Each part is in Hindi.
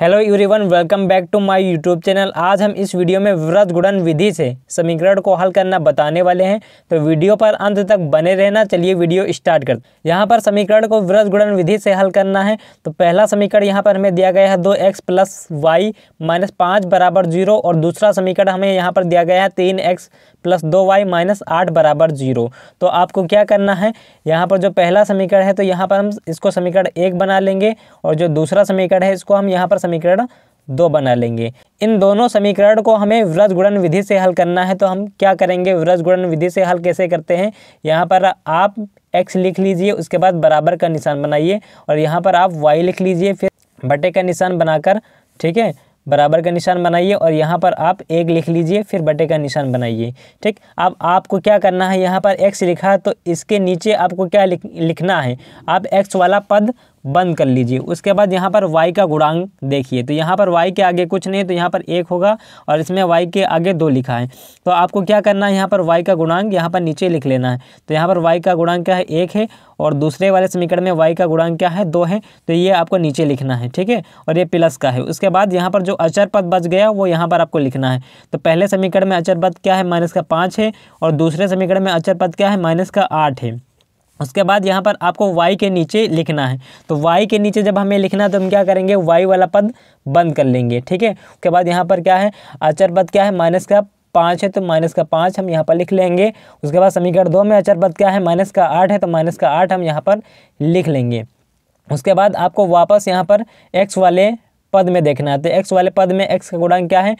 hello everyone welcome back to my YouTube channel आज हम इस वीडियो में व्रत गुणन विधि से समीकरण को हल करना बताने वाले हैं तो वीडियो पर अंत तक बने रहना चलिए वीडियो स्टार्ट कर यहाँ पर समीकरण को व्रत गुणन विधि से हल करना है तो पहला समीकरण यहाँ पर हमें दिया गया है दो एक्स प्लस वाई माइनस पाँच बराबर जीरो और दूसरा समीकरण हमें यहाँ पर दिया गया है तीन एक्स प्लस दो वाई माइनस आठ बराबर जीरो तो आपको क्या करना है यहाँ पर जो पहला समीकरण है तो यहाँ पर हम इसको समीकरण एक बना लेंगे और जो दूसरा समीकरण है इसको हम यहाँ पर समीकरण दो बना लेंगे इन दोनों समीकरण को हमें व्रज गुणन विधि से हल करना है तो हम क्या करेंगे व्रज गुणन विधि से हल कैसे करते हैं यहाँ पर आप एक्स लिख लीजिए उसके बाद बराबर का निशान बनाइए और यहाँ पर आप वाई लिख लीजिए फिर बटे का निशान बनाकर ठीक है बराबर का निशान बनाइए और यहाँ पर आप एक लिख लीजिए फिर बटे का निशान बनाइए ठीक अब आपको क्या करना है यहाँ पर एक्स लिखा है तो इसके नीचे आपको क्या लिखना है आप एक्स वाला पद बंद कर लीजिए उसके बाद यहाँ पर वाई का गुणांग देखिए तो यहाँ पर वाई के आगे कुछ नहीं तो यहाँ पर एक होगा और इसमें वाई के आगे दो लिखा है तो आपको क्या करना है यहाँ पर वाई का गुणांग यहाँ पर नीचे लिख लेना है तो यहाँ पर वाई का गुणांग क्या है एक है और दूसरे वाले समीकरण में वाई का गुणांग क्या है दो है तो ये आपको नीचे लिखना है ठीक है और ये प्लस का है उसके बाद यहाँ पर जो अचर पद बच गया वो यहाँ पर आपको लिखना है तो पहले समीकरण में अचर पद क्या है माइनस का पाँच है और दूसरे समीकरण में अचर पद क्या है माइनस का आठ है उसके बाद यहाँ पर आपको y के नीचे लिखना है तो y के नीचे जब हमें लिखना है तो हम क्या करेंगे y वाला पद बंद कर लेंगे ठीक है उसके बाद यहाँ पर क्या है अचर पद क्या है माइनस का पाँच है तो माइनस का पाँच हम यहाँ पर लिख लेंगे उसके बाद समीकरण दो में अचर पद क्या है माइनस का आठ है तो माइनस का आठ हम यहाँ पर लिख लेंगे उसके बाद आपको वापस यहाँ पर एक्स वाले पद में देखना है तो एक्स वाले पद में एक्स का गुणांक क्या है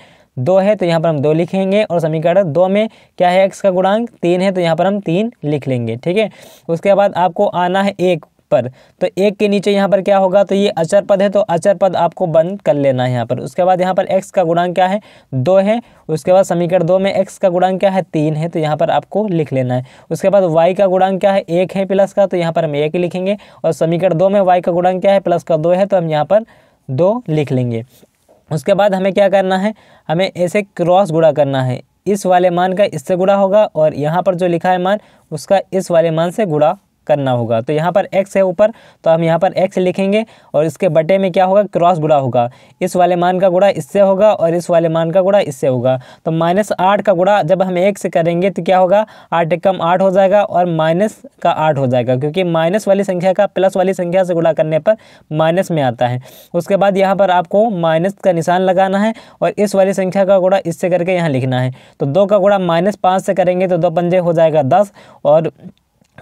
दो है तो यहाँ पर हम दो लिखेंगे और समीकरण दो में क्या है एक्स का गुणांक तीन है तो यहाँ पर हम तीन लिख लेंगे ठीक है उसके बाद आपको आना है एक पर तो एक के नीचे यहाँ पर क्या होगा तो ये अचर पद है तो अचर पद आपको बंद कर लेना है यहाँ पर उसके बाद यहाँ पर एक्स का गुणांक क्या है दो है उसके बाद समीकरण दो में एक्स का गुणांक क्या है तीन है तो यहाँ पर आपको लिख लेना है उसके बाद वाई का गुणांक क्या है एक है प्लस का तो यहाँ पर हम एक लिखेंगे और समीकरण दो में वाई का गुणांक क्या है प्लस का दो है तो हम यहाँ पर दो लिख लेंगे उसके बाद हमें क्या करना है हमें ऐसे क्रॉस गुड़ा करना है इस वाले मान का इससे गुड़ा होगा और यहाँ पर जो लिखा है मान उसका इस वाले मान से गुड़ा करना होगा तो यहाँ पर x है ऊपर तो हम यहाँ पर x लिखेंगे और इसके बटे में क्या होगा क्रॉस गुड़ा होगा इस वाले मान का गुड़ा इससे होगा और इस वाले मान का गुड़ा इससे होगा तो माइनस आठ का गुड़ा जब हम एक से करेंगे तो क्या होगा आठ एक कम आठ हो जाएगा और माइनस का आठ हो जाएगा क्योंकि माइनस वाली संख्या का प्लस वाली संख्या से गुड़ा करने पर माइनस में आता है उसके बाद यहाँ पर आपको माइनस का निशान लगाना है और इस वाली संख्या का गुड़ा इससे करके यहाँ लिखना है तो दो का गुड़ा माइनस पाँच से करेंगे तो दो पंजे हो जाएगा दस और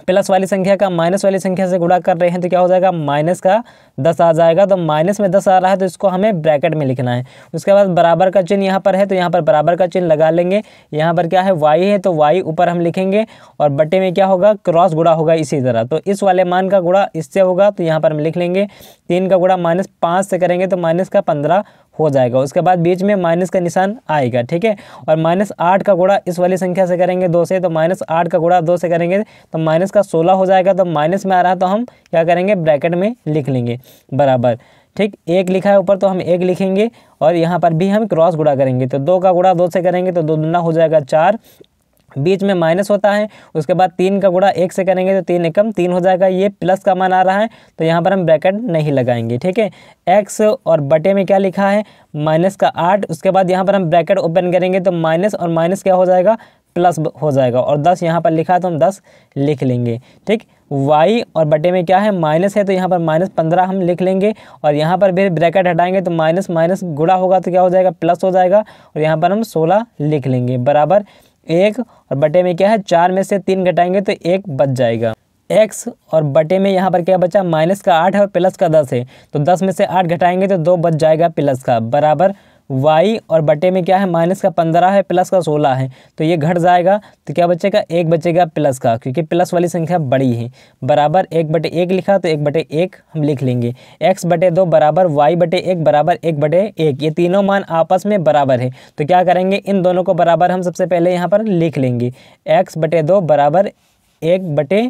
प्लस वाली संख्या का माइनस वाली संख्या से गुणा कर रहे हैं तो क्या हो जाएगा माइनस का दस आ जाएगा तो माइनस में दस आ रहा है तो इसको हमें ब्रैकेट में लिखना है उसके बाद बराबर का चिन्ह यहाँ पर है तो यहाँ पर बराबर का चिन्ह लगा लेंगे यहाँ पर क्या है वाई है तो वाई ऊपर हम लिखेंगे और बटे में क्या होगा क्रॉस गुड़ा होगा इसी तरह तो इस वाले मान का गुड़ा इससे होगा तो यहाँ पर हम लिख लेंगे तीन का गुड़ा माइनस से करेंगे तो माइनस का पंद्रह हो जाएगा उसके बाद बीच में माइनस का निशान आएगा ठीक है और माइनस आठ का गुड़ा इस वाली संख्या से करेंगे दो से तो माइनस आठ का गुड़ा दो से करेंगे तो माइनस का सोलह हो जाएगा तो माइनस में आ रहा तो हम क्या करेंगे ब्रैकेट में लिख लेंगे बराबर ठीक एक लिखा है ऊपर तो हम एक लिखेंगे और यहाँ पर भी हम क्रॉस गुड़ा करेंगे तो दो का गुड़ा दो से करेंगे तो दो दुना हो जाएगा चार बीच में माइनस होता है उसके बाद तीन का गुड़ा एक से करेंगे तो तीन एकम तीन हो जाएगा ये प्लस का मान आ रहा है तो यहाँ पर हम ब्रैकेट नहीं लगाएंगे ठीक है एक्स और बटे में क्या लिखा है माइनस का आठ उसके बाद यहाँ पर हम ब्रैकेट ओपन करेंगे तो माइनस और माइनस क्या हो जाएगा प्लस हो जाएगा और दस यहाँ पर लिखा है तो हम दस लिख लेंगे ठीक वाई और बटे में क्या है माइनस है तो यहाँ पर माइनस पंद्रह हम लिख लेंगे और यहाँ पर फिर ब्रैकेट हटाएंगे तो माइनस माइनस गुड़ा होगा तो क्या हो जाएगा प्लस हो जाएगा और यहाँ पर हम सोलह लिख लेंगे बराबर एक और बटे में क्या है चार में से तीन घटाएंगे तो एक बच जाएगा एक्स और बटे में यहाँ पर क्या बचा माइनस का आठ है और प्लस का दस है तो दस में से आठ घटाएंगे तो दो बच जाएगा प्लस का बराबर वाई और बटे में क्या है माइनस का पंद्रह है प्लस का सोलह है तो ये घट जाएगा तो क्या बचेगा एक बचेगा प्लस का क्योंकि प्लस वाली संख्या बड़ी है बराबर एक बटे एक लिखा तो एक बटे एक हम लिख लेंगे एक्स बटे दो बराबर वाई बटे एक बराबर एक बटे एक ये तीनों मान आपस में बराबर है तो क्या करेंगे इन दोनों को बराबर हम सबसे पहले यहाँ पर लिख लेंगे एक्स बटे दो बराबर एक बटे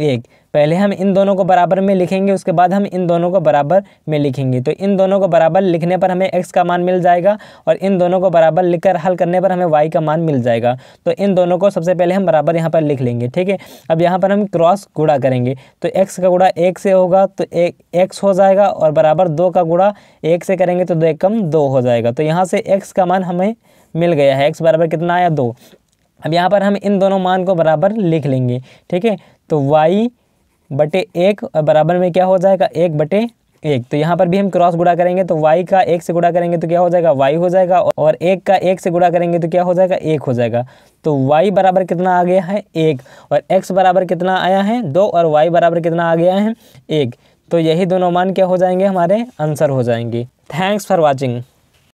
एक पहले हम इन दोनों को बराबर में लिखेंगे उसके बाद हम इन दोनों को बराबर में लिखेंगे तो इन दोनों को बराबर लिखने पर हमें एक्स का मान मिल जाएगा और इन दोनों को बराबर लिखकर हल करने पर हमें वाई का मान मिल जाएगा तो इन दोनों को सबसे पहले हम बराबर यहाँ पर लिख लेंगे ठीक है अब यहाँ पर हम क्रॉस गुड़ा करेंगे तो एक्स का गुड़ा एक से होगा तो एक एक्स हो जाएगा और बराबर दो का गुड़ा एक से करेंगे तो दो एक कम दो हो जाएगा तो यहाँ से एक्स का मान हमें मिल गया है एक्स बराबर कितना आया दो अब यहाँ पर हम इन दोनों मान को बराबर लिख लेंगे ठीक है तो वाई बटे एक बराबर में क्या हो जाएगा एक बटे एक तो यहाँ पर भी हम क्रॉस गुड़ा करेंगे तो वाई का एक से गुड़ा करेंगे तो क्या हो जाएगा वाई हो जाएगा और एक का एक से गुड़ा करेंगे तो क्या हो जाएगा एक हो जाएगा तो वाई बराबर कितना आ गया है एक और एक्स बराबर कितना आया है दो और वाई बराबर कितना आ गया है एक तो यही दोनों मान क्या हो जाएंगे हमारे आंसर हो जाएंगे थैंक्स फॉर वॉचिंग